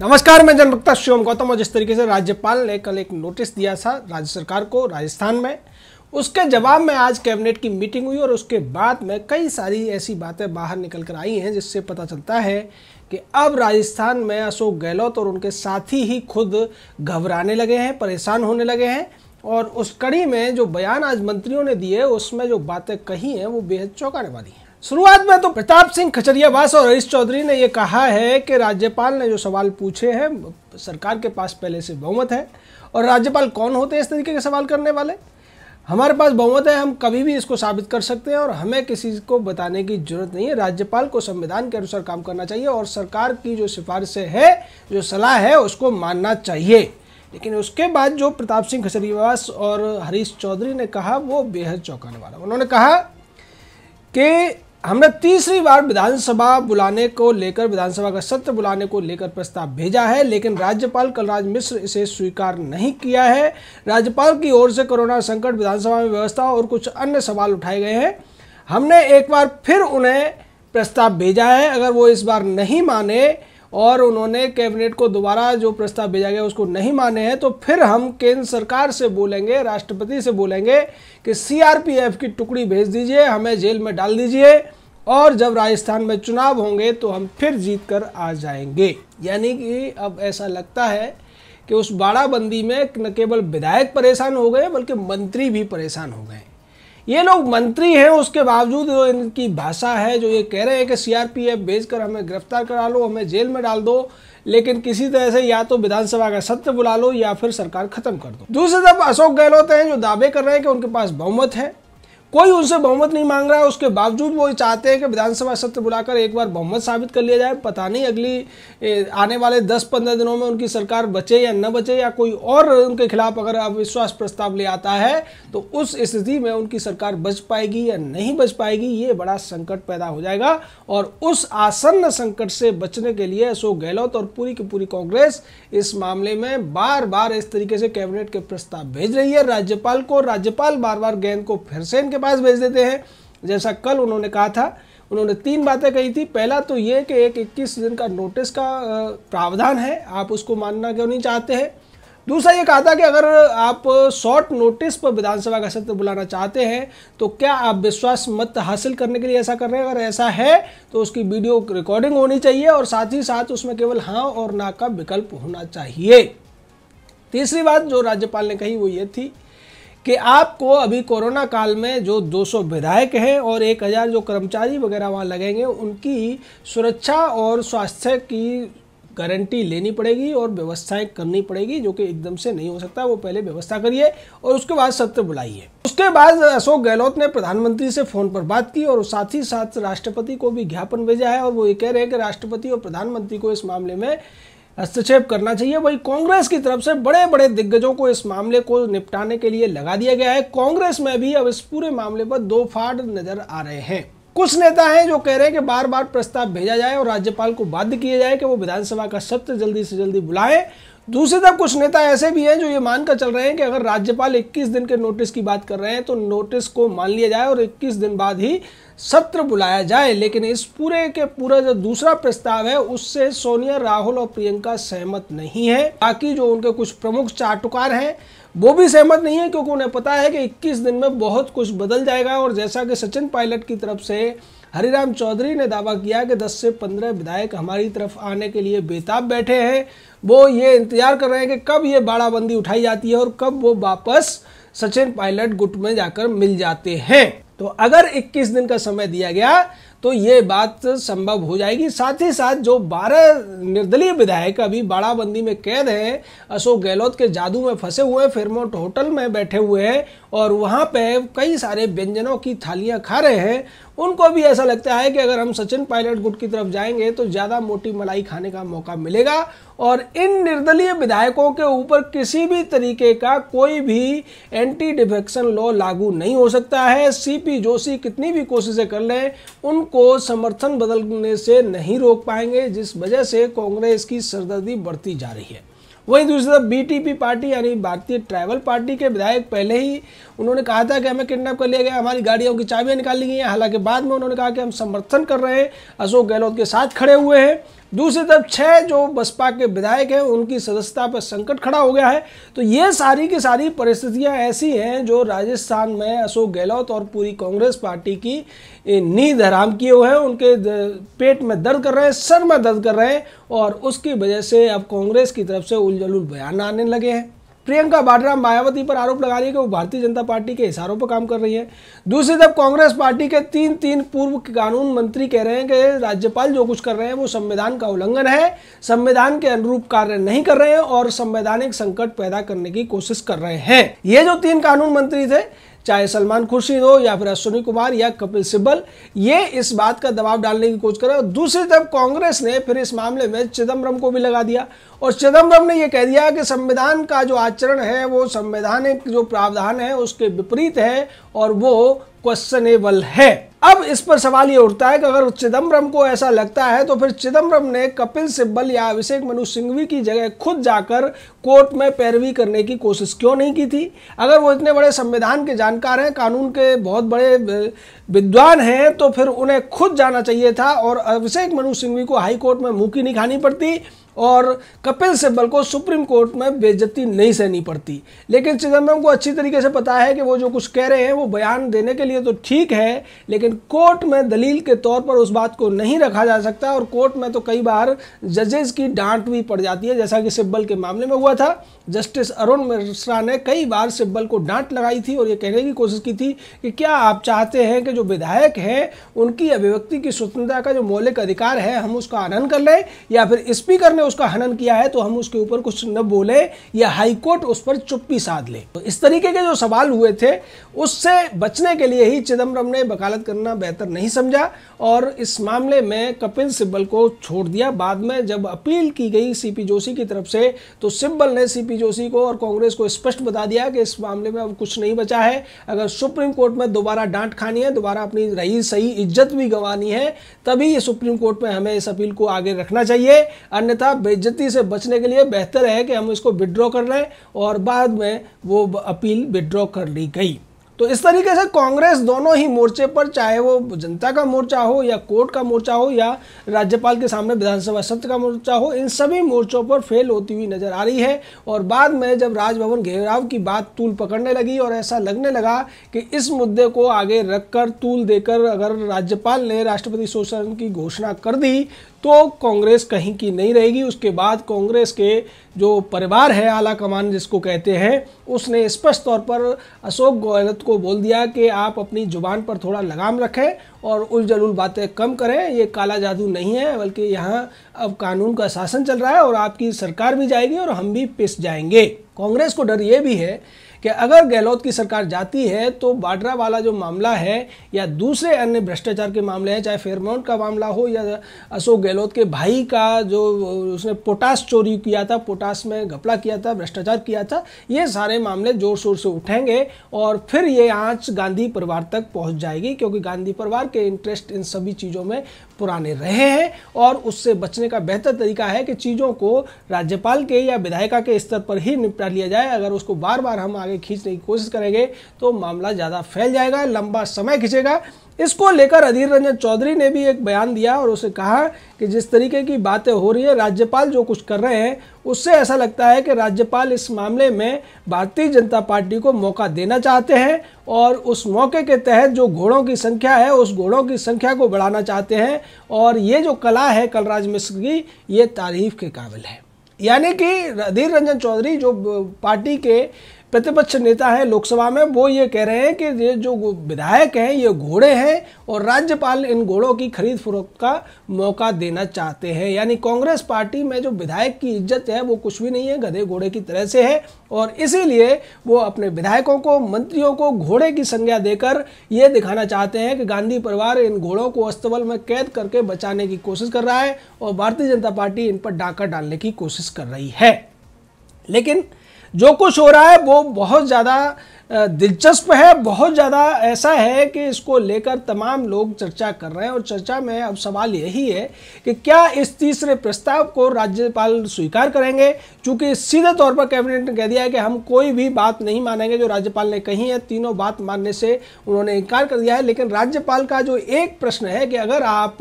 नमस्कार मैं जनभक्ता शिवम गौतम और जिस तरीके से राज्यपाल ने कल एक नोटिस दिया था राज्य सरकार को राजस्थान में उसके जवाब में आज कैबिनेट की मीटिंग हुई और उसके बाद में कई सारी ऐसी बातें बाहर निकल कर आई हैं जिससे पता चलता है कि अब राजस्थान में अशोक गहलोत और उनके साथी ही खुद घबराने लगे हैं परेशान होने लगे हैं और उस कड़ी में जो बयान आज मंत्रियों ने दिए उसमें जो बातें कही हैं वो बेहद चौंकाने वाली हैं शुरुआत में तो प्रताप सिंह खचरियावास और हरीश चौधरी ने यह कहा है कि राज्यपाल ने जो सवाल पूछे हैं सरकार के पास पहले से बहुमत है और राज्यपाल कौन होते हैं इस तरीके के सवाल करने वाले हमारे पास बहुमत है हम कभी भी इसको साबित कर सकते हैं और हमें किसी को बताने की जरूरत नहीं है राज्यपाल को संविधान के अनुसार काम करना चाहिए और सरकार की जो सिफारिशें है जो सलाह है उसको मानना चाहिए लेकिन उसके बाद जो प्रताप सिंह खचरियावास और हरीश चौधरी ने कहा वो बेहद चौंकाने वाला उन्होंने कहा कि हमने तीसरी बार विधानसभा बुलाने को लेकर विधानसभा का सत्र बुलाने को लेकर प्रस्ताव भेजा है लेकिन राज्यपाल कलराज मिश्र इसे स्वीकार नहीं किया है राज्यपाल की ओर से कोरोना संकट विधानसभा में व्यवस्था और कुछ अन्य सवाल उठाए गए हैं हमने एक बार फिर उन्हें प्रस्ताव भेजा है अगर वो इस बार नहीं माने और उन्होंने कैबिनेट को दोबारा जो प्रस्ताव भेजा गया उसको नहीं माने हैं तो फिर हम केंद्र सरकार से बोलेंगे राष्ट्रपति से बोलेंगे कि सीआरपीएफ की टुकड़ी भेज दीजिए हमें जेल में डाल दीजिए और जब राजस्थान में चुनाव होंगे तो हम फिर जीत कर आ जाएंगे यानी कि अब ऐसा लगता है कि उस बाड़ाबंदी में न केवल विधायक परेशान हो गए बल्कि मंत्री भी परेशान हो गए ये लोग मंत्री हैं उसके बावजूद जो इनकी भाषा है जो ये कह रहे हैं कि सीआरपीएफ भेजकर हमें गिरफ्तार करा लो हमें जेल में डाल दो लेकिन किसी तरह से या तो विधानसभा का सत्र बुला लो या फिर सरकार खत्म कर दो दूसरी तरफ अशोक गहलोत हैं जो दावे कर रहे हैं कि उनके पास बहुमत है कोई उनसे बहुमत नहीं मांग रहा है उसके बावजूद वो चाहते हैं कि विधानसभा सत्र बुलाकर एक बार बहुमत साबित कर लिया जाए पता नहीं अगली आने वाले 10-15 दिनों में उनकी सरकार बचे या न बचे या कोई और उनके खिलाफ अगर अविश्वास प्रस्ताव ले आता है तो उस स्थिति में उनकी सरकार बच पाएगी या नहीं बच पाएगी ये बड़ा संकट पैदा हो जाएगा और उस आसन्न संकट से बचने के लिए अशोक गहलोत और पूरी की पूरी कांग्रेस इस मामले में बार बार इस तरीके से कैबिनेट के प्रस्ताव भेज रही है राज्यपाल को राज्यपाल बार बार गेंद को फिर से इनके के पास भेज देते हैं जैसा कल उन्होंने कहा था उन्होंने तीन बातें कही थी पहला तो ये कि एक इक्कीस दिन का नोटिस का प्रावधान है आप उसको मानना क्यों नहीं चाहते हैं दूसरा ये कहा था कि अगर आप शॉर्ट नोटिस पर विधानसभा का सत्र बुलाना चाहते हैं तो क्या आप विश्वास मत हासिल करने के लिए ऐसा कर रहे हैं अगर ऐसा है तो उसकी वीडियो रिकॉर्डिंग होनी चाहिए और साथ ही साथ उसमें केवल हाँ और ना का विकल्प होना चाहिए तीसरी बात जो राज्यपाल ने कही वो ये थी कि आपको अभी कोरोना काल में जो 200 विधायक हैं और 1000 जो कर्मचारी वगैरह वहाँ लगेंगे उनकी सुरक्षा और स्वास्थ्य की गारंटी लेनी पड़ेगी और व्यवस्थाएं करनी पड़ेगी जो कि एकदम से नहीं हो सकता वो पहले व्यवस्था करिए और उसके बाद सत्र बुलाइए उसके बाद अशोक गहलोत ने प्रधानमंत्री से फोन पर बात की और साथ ही साथ राष्ट्रपति को भी ज्ञापन भेजा है और वो ये कह रहे हैं कि राष्ट्रपति और प्रधानमंत्री को इस मामले में हस्तक्षेप करना चाहिए वही कांग्रेस की तरफ से बड़े बड़े दिग्गजों को इस मामले को निपटाने के लिए लगा दिया गया है कांग्रेस में भी अब इस पूरे मामले पर दो फाड़ नजर आ रहे हैं कुछ नेता हैं जो कह रहे हैं कि बार बार प्रस्ताव भेजा जाए और राज्यपाल को बाध्य किया जाए कि वो विधानसभा का सत्र जल्दी से जल्दी बुलाएं दूसरी तरफ कुछ नेता ऐसे भी हैं जो ये मानकर चल रहे हैं कि अगर राज्यपाल 21 दिन के नोटिस की बात कर रहे हैं तो नोटिस को मान लिया जाए और 21 दिन बाद ही सत्र बुलाया जाए लेकिन इस पूरे के पूरा जो दूसरा प्रस्ताव है उससे सोनिया राहुल और प्रियंका सहमत नहीं है बाकी जो उनके कुछ प्रमुख चाटुकार हैं वो भी सहमत नहीं है क्योंकि उन्हें पता है कि इक्कीस दिन में बहुत कुछ बदल जाएगा और जैसा कि सचिन पायलट की तरफ से हरिराम चौधरी ने दावा किया कि 10 से 15 विधायक हमारी तरफ आने के लिए बेताब बैठे हैं वो ये इंतजार कर रहे हैं कि कब ये बाड़ाबंदी उठाई जाती है और कब वो वापस सचिन पायलट गुट में जाकर मिल जाते हैं तो अगर 21 दिन का समय दिया गया तो ये बात संभव हो जाएगी साथ ही साथ जो बारह निर्दलीय विधायक अभी बाड़ाबंदी में कैद हैं अशोक गहलोत के जादू में फंसे हुए हैं फेरमोट होटल में बैठे हुए हैं और वहाँ पे कई सारे व्यंजनों की थालियाँ खा रहे हैं उनको भी ऐसा लगता है कि अगर हम सचिन पायलट गुट की तरफ जाएंगे तो ज़्यादा मोटी मलाई खाने का मौका मिलेगा और इन निर्दलीय विधायकों के ऊपर किसी भी तरीके का कोई भी एंटी डिफेक्शन लॉ लागू नहीं हो सकता है सीपी जोशी कितनी भी कोशिशें कर लें उन को समर्थन बदलने से नहीं रोक पाएंगे जिस वजह से कांग्रेस की सरदर्दी बढ़ती जा रही है वहीं दूसरी तरफ बीटीपी पार्टी यानी भारतीय ट्राइबल पार्टी के विधायक पहले ही उन्होंने कहा था कि हमें किडनैप कर लिया गया हमारी गाड़ियों की चाबियाँ निकाल ली गई हैं हालांकि बाद में उन्होंने कहा कि हम समर्थन कर रहे हैं अशोक गहलोत के साथ खड़े हुए हैं दूसरी तरफ छः जो बसपा के विधायक हैं उनकी सदस्यता पर संकट खड़ा हो गया है तो ये सारी की सारी परिस्थितियां ऐसी हैं जो राजस्थान में अशोक गहलोत और पूरी कांग्रेस पार्टी की नींद हराम किए हुए हैं उनके पेट में दर्द कर रहे हैं सर में दर्द कर रहे हैं और उसकी वजह से अब कांग्रेस की तरफ से उलझलुल बयान आने लगे हैं प्रियंका वाड्रा मायावती पर आरोप लगा रही है कि वो भारतीय जनता पार्टी के इशारों पर काम कर रही है दूसरी तरफ कांग्रेस पार्टी के तीन तीन पूर्व कानून मंत्री कह रहे हैं कि राज्यपाल जो कुछ कर रहे हैं वो संविधान का उल्लंघन है संविधान के अनुरूप कार्य नहीं कर रहे हैं और संवैधानिक संकट पैदा करने की कोशिश कर रहे हैं ये जो तीन कानून मंत्री थे चाहे सलमान खुर्शीद हो या फिर अश्विनी कुमार या कपिल सिब्बल ये इस बात का दबाव डालने की कोशिश कर रहे हैं दूसरी तरफ कांग्रेस ने फिर इस मामले में चिदम्बरम को भी लगा दिया और चिदम्बरम ने यह कह दिया कि संविधान का जो आचरण है वो संवैधानिक जो प्रावधान है उसके विपरीत है और वो क्वेश्चनेबल है अब इस पर सवाल ये उठता है कि अगर चिदम्बरम को ऐसा लगता है तो फिर चिदम्बरम ने कपिल सिब्बल या अभिषेक मनु सिंघवी की जगह खुद जाकर कोर्ट में पैरवी करने की कोशिश क्यों नहीं की थी अगर वो इतने बड़े संविधान के जानकार हैं कानून के बहुत बड़े विद्वान हैं तो फिर उन्हें खुद जाना चाहिए था और अभिषेक मनु सिंघवी को हाईकोर्ट में मुँह की नहीं खानी पड़ती और कपिल सिब्बल को सुप्रीम कोर्ट में बेजती नहीं सहनी पड़ती लेकिन चिदम्बरम को अच्छी तरीके से पता है कि वो जो कुछ कह रहे हैं वो बयान देने के लिए तो ठीक है लेकिन कोर्ट में दलील के तौर पर उस बात को नहीं रखा जा सकता और कोर्ट में तो कई बार जजेस की डांट भी पड़ जाती है जैसा कि सिब्बल के मामले में हुआ था जस्टिस अरुण मिश्रा ने कई बार सिब्बल को डांट लगाई थी और ये कहने की कोशिश की थी कि क्या आप चाहते हैं कि जो विधायक हैं उनकी अभिव्यक्ति की स्वतंत्रता का जो मौलिक अधिकार है हम उसका आनंद कर लें या फिर स्पीकर ने उसका हनन किया है तो हम उसके ऊपर कुछ न बोले या हाईकोर्ट उस पर चुप्पी साध ले तो इस तरीके के जो सवाल हुए थे उससे बचने के लिए ही चिदम्बरम ने वकालत करना बेहतर नहीं समझा और इस मामले में कपिल सिब्बल को छोड़ दिया बाद में जब अपील की गई सीपी जोशी की तरफ से तो सिब्बल ने सीपी जोशी को और कांग्रेस को स्पष्ट बता दिया कि इस मामले में अब कुछ नहीं बचा है अगर सुप्रीम कोर्ट में दोबारा डांट खानी है दोबारा अपनी रही सही इज्जत भी गंवानी है तभी ये सुप्रीम कोर्ट में हमें इस अपील को आगे रखना चाहिए अन्यथा बेज्जती से बचने के लिए बेहतर है कि हम इसको विड्रॉ कर लें और बाद में वो अपील विड्रॉ कर ली गई तो इस तरीके से कांग्रेस दोनों ही मोर्चे पर चाहे वो जनता का मोर्चा हो या कोर्ट का मोर्चा हो या राज्यपाल के सामने विधानसभा सत्र का मोर्चा हो इन सभी मोर्चों पर फेल होती हुई नजर आ रही है और बाद में जब राजभवन घेराव की बात तूल पकड़ने लगी और ऐसा लगने लगा कि इस मुद्दे को आगे रखकर तूल देकर अगर राज्यपाल ने राष्ट्रपति शोषण की घोषणा कर दी तो कांग्रेस कहीं की नहीं रहेगी उसके बाद कांग्रेस के जो परिवार है आला कमान जिसको कहते हैं उसने स्पष्ट तौर पर अशोक गहलोत को बोल दिया कि आप अपनी जुबान पर थोड़ा लगाम रखें और उलझलूल बातें कम करें ये काला जादू नहीं है बल्कि यहाँ अब कानून का शासन चल रहा है और आपकी सरकार भी जाएगी और हम भी पिस जाएंगे कांग्रेस को डर ये भी है कि अगर गहलोत की सरकार जाती है तो बाड्रा वाला जो मामला है या दूसरे अन्य भ्रष्टाचार के मामले हैं चाहे फेयरमाउंट का मामला हो या अशोक गहलोत के भाई का जो उसने पोटास चोरी किया था पोटास में घपला किया था भ्रष्टाचार किया था ये सारे मामले जोर शोर से उठेंगे और फिर ये आँच गांधी परिवार तक पहुँच जाएगी क्योंकि गांधी परिवार के इंटरेस्ट इन सभी चीज़ों में पुराने रहे हैं और उससे बचने का बेहतर तरीका है कि चीज़ों को राज्यपाल के या विधायिका के स्तर पर ही निपटा लिया जाए अगर उसको बार बार हम आगे खींचने की कोशिश करेंगे तो मामला ज़्यादा फैल जाएगा लंबा समय खींचेगा इसको लेकर अधीर रंजन चौधरी ने भी एक बयान दिया और उसे कहा कि जिस तरीके की बातें हो रही है राज्यपाल जो कुछ कर रहे हैं उससे ऐसा लगता है कि राज्यपाल इस मामले में भारतीय जनता पार्टी को मौका देना चाहते हैं और उस मौके के तहत जो घोड़ों की संख्या है उस घोड़ों की संख्या को बढ़ाना चाहते हैं और ये जो कला है कलराज मिश्र की ये तारीफ के काबिल है यानी कि अधीर रंजन चौधरी जो पार्टी के प्रतिपक्ष नेता हैं लोकसभा में वो ये कह रहे हैं कि ये जो विधायक हैं ये घोड़े हैं और राज्यपाल इन घोड़ों की खरीद फरोख्त का मौका देना चाहते हैं यानी कांग्रेस पार्टी में जो विधायक की इज्जत है वो कुछ भी नहीं है गधे घोड़े की तरह से है और इसीलिए वो अपने विधायकों को मंत्रियों को घोड़े की संज्ञा देकर ये दिखाना चाहते हैं कि गांधी परिवार इन घोड़ों को अस्तबल में कैद करके बचाने की कोशिश कर रहा है और भारतीय जनता पार्टी इन पर डाका डालने की कोशिश कर रही है लेकिन जो कुछ हो रहा है वो बहुत ज़्यादा दिलचस्प है बहुत ज़्यादा ऐसा है कि इसको लेकर तमाम लोग चर्चा कर रहे हैं और चर्चा में अब सवाल यही है कि क्या इस तीसरे प्रस्ताव को राज्यपाल स्वीकार करेंगे चूंकि सीधे तौर पर कैबिनेट ने कह दिया है कि हम कोई भी बात नहीं मानेंगे जो राज्यपाल ने कही है तीनों बात मानने से उन्होंने इनकार कर दिया है लेकिन राज्यपाल का जो एक प्रश्न है कि अगर आप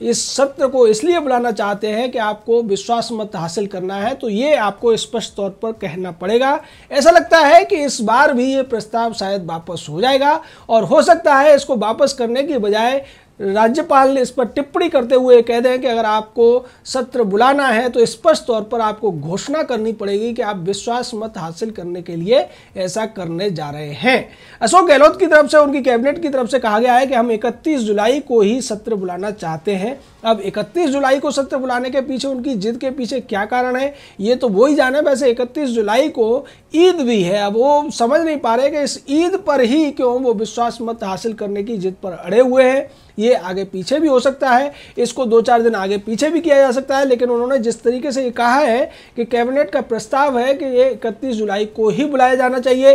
इस सत्र को इसलिए बुलाना चाहते हैं कि आपको विश्वास मत हासिल करना है तो ये आपको स्पष्ट तौर पर कहना पड़ेगा ऐसा लगता है कि इस बार भी ये प्रस्ताव शायद वापस हो जाएगा और हो सकता है इसको वापस करने के बजाय राज्यपाल ने इस पर टिप्पणी करते हुए कह दें कि अगर आपको सत्र बुलाना है तो स्पष्ट तौर पर आपको घोषणा करनी पड़ेगी कि आप विश्वास मत हासिल करने के लिए ऐसा करने जा रहे हैं अशोक गहलोत की तरफ से उनकी कैबिनेट की तरफ से कहा गया है कि हम 31 जुलाई को ही सत्र बुलाना चाहते हैं अब 31 जुलाई को सत्र बुलाने के पीछे उनकी जिद के पीछे क्या कारण है ये तो वो ही जाने वैसे इकतीस जुलाई को ईद भी है अब वो समझ नहीं पा रहे कि इस ईद पर ही क्यों वो विश्वास मत हासिल करने की जिद पर अड़े हुए हैं ये आगे पीछे भी हो सकता है इसको दो चार दिन आगे पीछे भी किया जा सकता है लेकिन उन्होंने जिस तरीके से ये कहा है कि कैबिनेट का प्रस्ताव है कि ये इकतीस जुलाई को ही बुलाया जाना चाहिए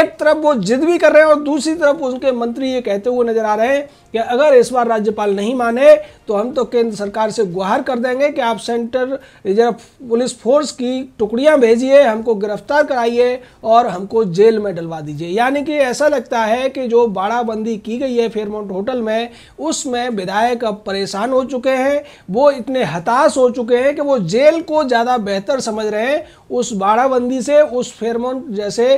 एक तरफ वो जिद भी कर रहे हैं और दूसरी तरफ उनके मंत्री ये कहते हुए नजर आ रहे हैं कि अगर इस बार राज्यपाल नहीं माने तो हम तो केंद्र सरकार से गुहार कर देंगे कि आप सेंटर रिजर्व पुलिस फोर्स की टुकड़ियां भेजिए हमको गिरफ्तार कराइए और हमको जेल में डलवा दीजिए यानी कि ऐसा लगता है कि जो बाड़ाबंदी की गई है फेयरमाउंट होटल में उसमें विधायक अब परेशान हो चुके हैं वो इतने हताश हो चुके हैं कि वो जेल को ज़्यादा बेहतर समझ रहे हैं उस बाड़ाबंदी से उस फेयरमाउंट जैसे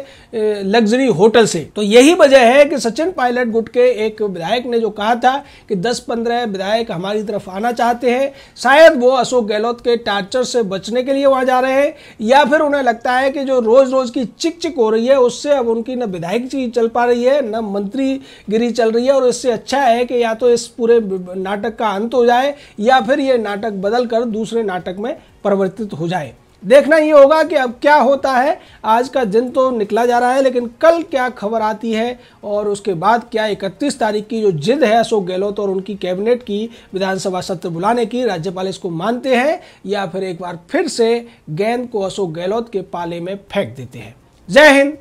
लग्जरी होटल से तो यही वजह है कि सचिन पायलट गुट के एक विधायक ने जो कहा कहा था कि 10-15 विधायक हमारी तरफ आना चाहते हैं शायद वो अशोक गहलोत के टार्चर से बचने के लिए वहाँ जा रहे हैं या फिर उन्हें लगता है कि जो रोज़ रोज़ की चिक चिक हो रही है उससे अब उनकी न विधायक चल पा रही है न मंत्रीगिरी चल रही है और इससे अच्छा है कि या तो इस पूरे नाटक का अंत हो जाए या फिर ये नाटक बदल कर दूसरे नाटक में परिवर्तित हो जाए देखना ये होगा कि अब क्या होता है आज का दिन तो निकला जा रहा है लेकिन कल क्या खबर आती है और उसके बाद क्या 31 तारीख की जो जिद है अशोक गहलोत और उनकी कैबिनेट की विधानसभा सत्र बुलाने की राज्यपाल इसको मानते हैं या फिर एक बार फिर से गेंद को अशोक गहलोत के पाले में फेंक देते हैं जय हिंद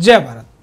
जय भारत